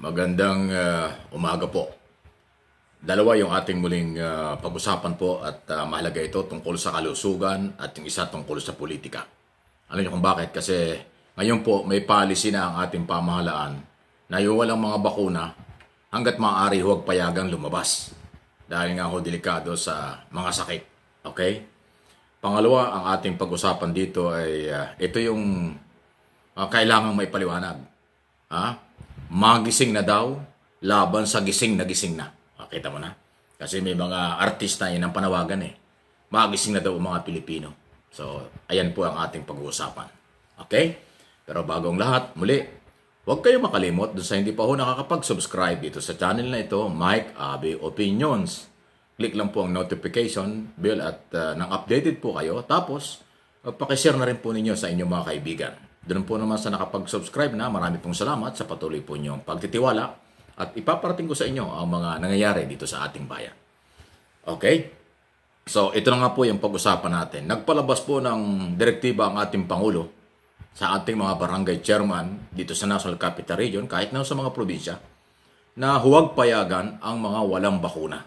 Magandang uh, umaga po. Dalawa yung ating muling uh, pag-usapan po at uh, mahalaga ito tungkol sa kalusugan at yung isa tungkol sa politika. Alam niyo kung bakit? Kasi ngayon po may policy na ang ating pamahalaan na yung walang mga bakuna hanggat maaari huwag payagang lumabas dahil nga ho delikado sa mga sakit. Okay? Pangalawa, ang ating pag-usapan dito ay uh, ito yung uh, kailangan may paliwanag. Ha? magising na daw laban sa gising na gising na. Makita mo na? Kasi may mga artista yun ang panawagan eh. Magising na daw mga Pilipino. So, ayan po ang ating pag-uusapan. Okay? Pero bago ang lahat, muli, huwag kayong makalimot dun sa hindi pa ho nakakapag-subscribe dito sa channel na ito, Mike Abe Opinions. Click lang po ang notification bell at uh, nang updated po kayo. Tapos, uh, pakishare na rin po ninyo sa inyong mga kaibigan. Doon po naman sa nakapag-subscribe na, marami pong salamat sa patuloy po niyong pagtitiwala at ipaparating ko sa inyo ang mga nangyayari dito sa ating bayan. Okay? So, ito na nga po yung pag-usapan natin. Nagpalabas po ng direktiba ang ating Pangulo sa ating mga barangay chairman dito sa National Capital Region, kahit na sa mga probinsya, na huwag payagan ang mga walang bakuna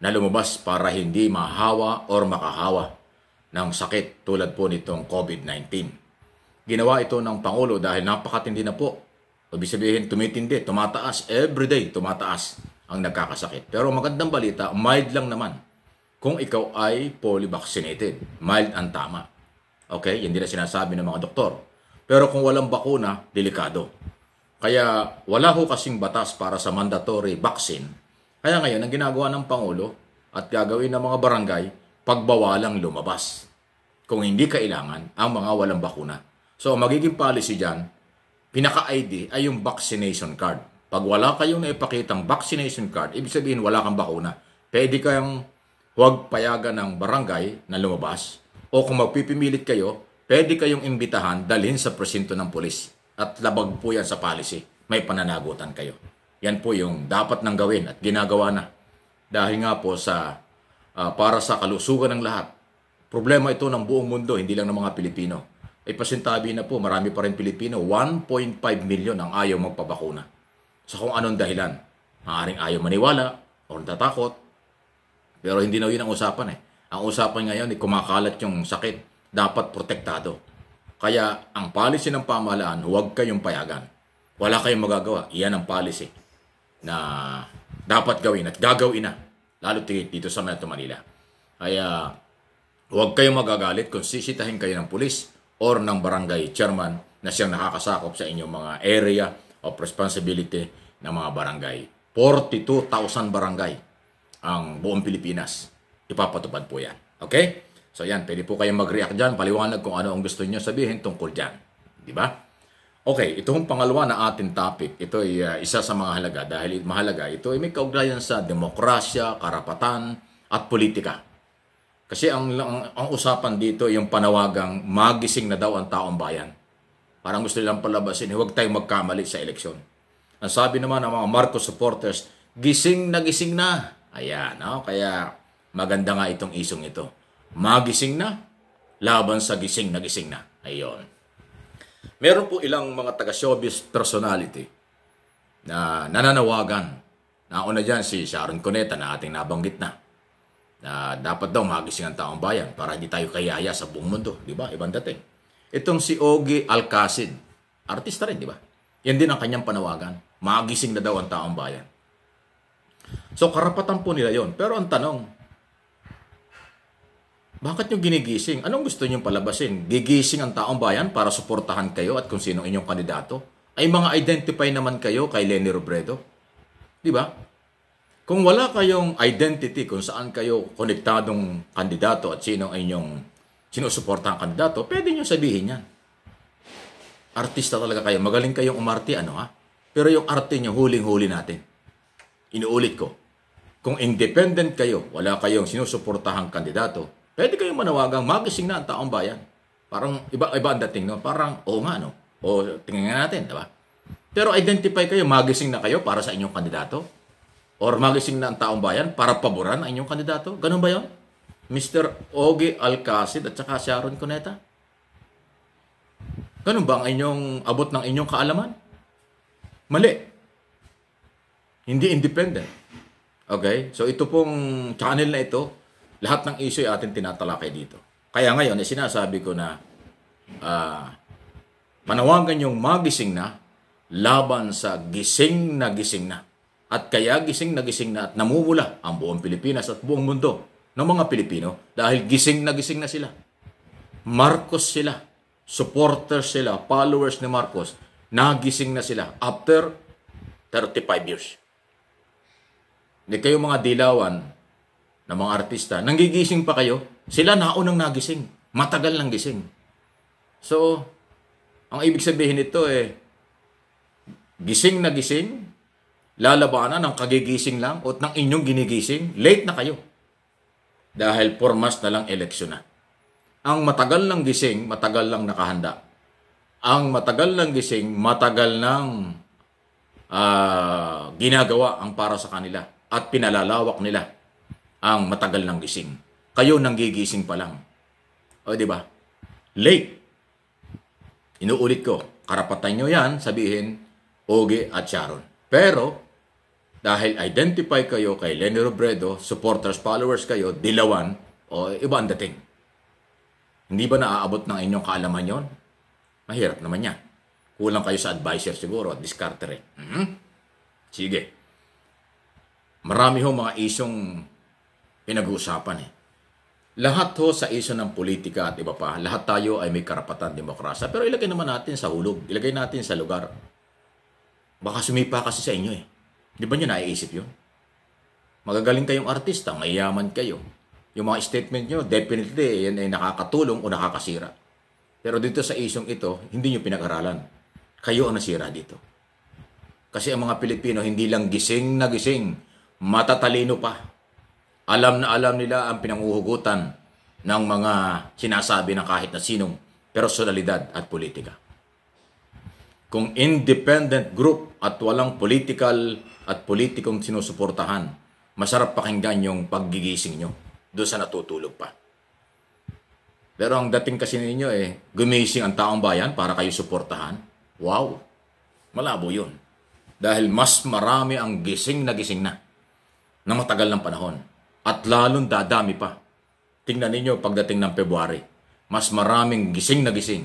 na lumabas para hindi mahawa or makahawa ng sakit tulad po nitong COVID-19. Ginawa ito ng Pangulo dahil napakatindi na po. Ibig sabihin, tumitindi, tumataas, everyday tumataas ang nagkakasakit. Pero magandang balita, mild lang naman kung ikaw ay polyvaccinated. Mild ang tama. Okay? Yan din na sinasabi ng mga doktor. Pero kung walang bakuna, delikado. Kaya wala ho kasing batas para sa mandatory vaccine. Kaya ngayon, ang ginagawa ng Pangulo at gagawin ng mga barangay, pagbawalang lumabas. Kung hindi kailangan, ang mga walang bakuna. So, magiging policy dyan, pinaka-ID ay yung vaccination card. Pag wala kayong naipakitang vaccination card, ibig sabihin wala kang bakuna. Pwede kayong huwag payagan ng barangay na lumabas. O kung magpipimilit kayo, pwede kayong imbitahan dalhin sa presinto ng polis. At labag po yan sa policy. May pananagutan kayo. Yan po yung dapat nang gawin at ginagawa na. Dahil nga po sa uh, para sa kalusugan ng lahat. Problema ito ng buong mundo, hindi lang ng mga Pilipino ay eh, pasintabi na po, marami pa rin Pilipino, 1.5 milyon ang ayaw magpabakuna. Sa kung anong dahilan. Maaring ayaw maniwala o natatakot. Pero hindi na yun ang usapan eh. Ang usapan ngayon ay eh, kumakalat yung sakit. Dapat protektado. Kaya ang policy ng pamahalaan, huwag kayong payagan. Wala kayong magagawa. Iyan ang policy na dapat gawin at gagawin na. Lalo dito sa Metro Manila. Kaya huwag kayong magagalit kung sisitahin kayo ng pulis or ng barangay chairman na siyang nakakasakop sa inyong mga area of responsibility ng mga barangay. 42,000 barangay ang buong Pilipinas. Ipapatupad po yan. Okay? So yan, pwede po kayong mag-react dyan, paliwanag kung ano ang gusto niyo sabihin tungkol dyan. Di ba? Okay, ito yung pangalawa na ating topic. Ito ay uh, isa sa mga halaga dahil mahalaga. Ito ay may kaugnayan sa demokrasya, karapatan, at politika. Kasi ang, ang, ang usapan dito yung panawagang magising na daw ang taong bayan. Parang gusto nilang palabasin, huwag tayong magkamali sa eleksyon. Ang sabi naman ng mga Marcos supporters, gising na gising na. Ayan, no? kaya maganda nga itong isong ito. Magising na, laban sa gising na gising na. Ayon. Meron po ilang mga taga-showbiz personality na nananawagan. Nauna dyan si Sharon Cuneta na ating nabanggit na na dapat daw magising ang taong bayan para hindi tayo kayaya sa buong mundo, di ba? Ibang dating. Itong si Ogie Alcacid, artista rin, di ba? Yan din ang kanyang panawagan. Magising na daw ang taong bayan. So karapatan po nila yon. Pero ang tanong, bakit nyo ginigising? Anong gusto nyo palabasin? Gigising ang taong bayan para suportahan kayo at kung sino inyong kandidato? Ay mga identify naman kayo kay Lenny Robredo. Di ba? Kung wala kayong identity kung saan kayo konektadong kandidato at sino ang inyong sinusuportang kandidato, pwede nyo sabihin yan. Artista talaga kayo. Magaling kayong umarte, ano ha? Pero yung arte nyo, huling-huli natin. Inuulit ko. Kung independent kayo, wala kayong sinusuportahang kandidato, pwede kayong manawagang magising na ang taong bayan. Parang iba-iba ang dating, no? Parang, oo nga, no? O tingnan natin, di Pero identify kayo, magising na kayo para sa inyong kandidato or magising na ang taong bayan para paboran ang inyong kandidato? Ganun ba yon? Mr. Oge Alcacid at saka Sharon Cuneta? Ganun ba ang inyong abot ng inyong kaalaman? Mali. Hindi independent. Okay? So ito pong channel na ito, lahat ng issue ay atin tinatalakay dito. Kaya ngayon, eh, sinasabi ko na uh, manawagan yung magising na laban sa gising na gising na. At kaya gising na gising na at namumula ang buong Pilipinas at buong mundo ng mga Pilipino dahil gising na gising na sila. Marcos sila, supporters sila, followers ni Marcos, nagising na sila after 35 years. Hindi kayo mga dilawan ng mga artista, nanggigising pa kayo, sila naunang nagising, matagal nang gising. So, ang ibig sabihin nito eh, gising na gising, lalabanan ng kagigising lang o ng inyong ginigising, late na kayo. Dahil formas na lang eleksyon na. Ang matagal ng gising, matagal lang nakahanda. Ang matagal ng gising, matagal ng uh, ginagawa ang para sa kanila at pinalalawak nila ang matagal ng gising. Kayo nang gigising pa lang. O di ba? Late. Inuulit ko, karapatan nyo yan sabihin, Oge at Sharon. Pero, dahil identify kayo kay Lenny Robredo, supporters, followers kayo, dilawan, o iba ang dating. Hindi ba naaabot ng inyong kaalaman yon? Mahirap naman yan. Kulang kayo sa advisor siguro at discarter eh. Mm-hmm. Sige. Marami ho mga isyong pinag-uusapan eh. Lahat ho sa iso ng politika at iba pa, lahat tayo ay may karapatan demokrasya. Pero ilagay naman natin sa hulog, ilagay natin sa lugar. Baka sumipa kasi sa inyo eh. Di ba nyo naiisip yun? Magagaling kayong artista, mayayaman kayo. Yung mga statement nyo, definitely, yan ay nakakatulong o nakakasira. Pero dito sa isyong ito, hindi nyo pinag-aralan. Kayo ang nasira dito. Kasi ang mga Pilipino, hindi lang gising na gising, matatalino pa. Alam na alam nila ang pinanguhugutan ng mga sinasabi ng kahit na sinong personalidad at politika. Kung independent group at walang political at politikong sinusuportahan, masarap pakinggan yung paggigising nyo doon sa natutulog pa. Pero ang dating kasi ninyo eh, gumising ang taong bayan para kayo suportahan. Wow! Malabo yun. Dahil mas marami ang gising na gising na na matagal ng panahon. At lalong dadami pa. Tingnan ninyo pagdating ng February. Mas maraming gising na gising.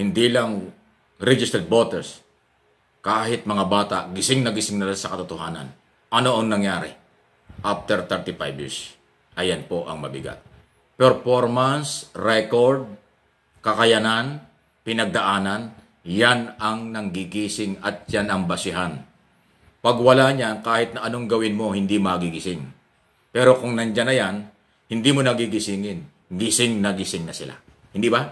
Hindi lang registered voters, kahit mga bata, gising na gising na sa katotohanan. Ano ang nangyari? After 35 years, ayan po ang mabigat. Performance, record, kakayanan, pinagdaanan, yan ang nanggigising at yan ang basihan. Pag wala niyan, kahit na anong gawin mo, hindi magigising. Pero kung nandyan na yan, hindi mo nagigisingin. Gising na gising na sila. Hindi ba?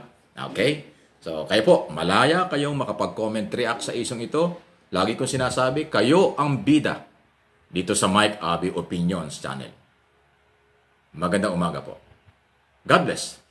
Okay? So, kayo po, malaya kayong makapag-comment react sa isong ito. Lagi kong sinasabi, kayo ang bida dito sa Mike Abbey Opinions Channel. Magandang umaga po. God bless.